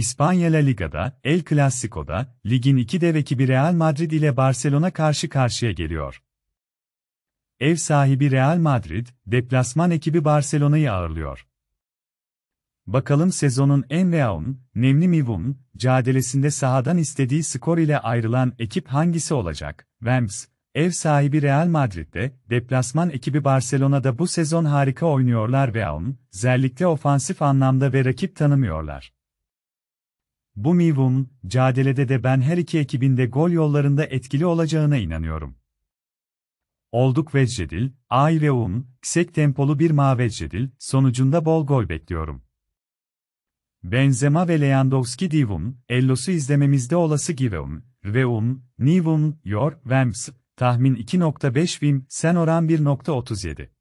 İspanya La Liga'da, El Clasico'da, ligin iki dev ekibi Real Madrid ile Barcelona karşı karşıya geliyor. Ev sahibi Real Madrid, deplasman ekibi Barcelona'yı ağırlıyor. Bakalım sezonun en reaun, nemli mivun, cadelesinde sahadan istediği skor ile ayrılan ekip hangisi olacak? Vems, ev sahibi Real Madrid'de, deplasman ekibi Barcelona'da bu sezon harika oynuyorlar ve aun, özellikle ofansif anlamda ve rakip tanımıyorlar. Bu Mivum'un, mücadelede de ben her iki ekibinde gol yollarında etkili olacağına inanıyorum. Olduk Vecdedil, Ayreum, yüksek tempolu bir Mavecdedil, sonucunda bol gol bekliyorum. Benzema ve Lewandowski divum, Ellos'u izlememizde olası Giveum, veum, Nivum, Yor, Vems, tahmin 2.5 Vim, sen oran 1.37.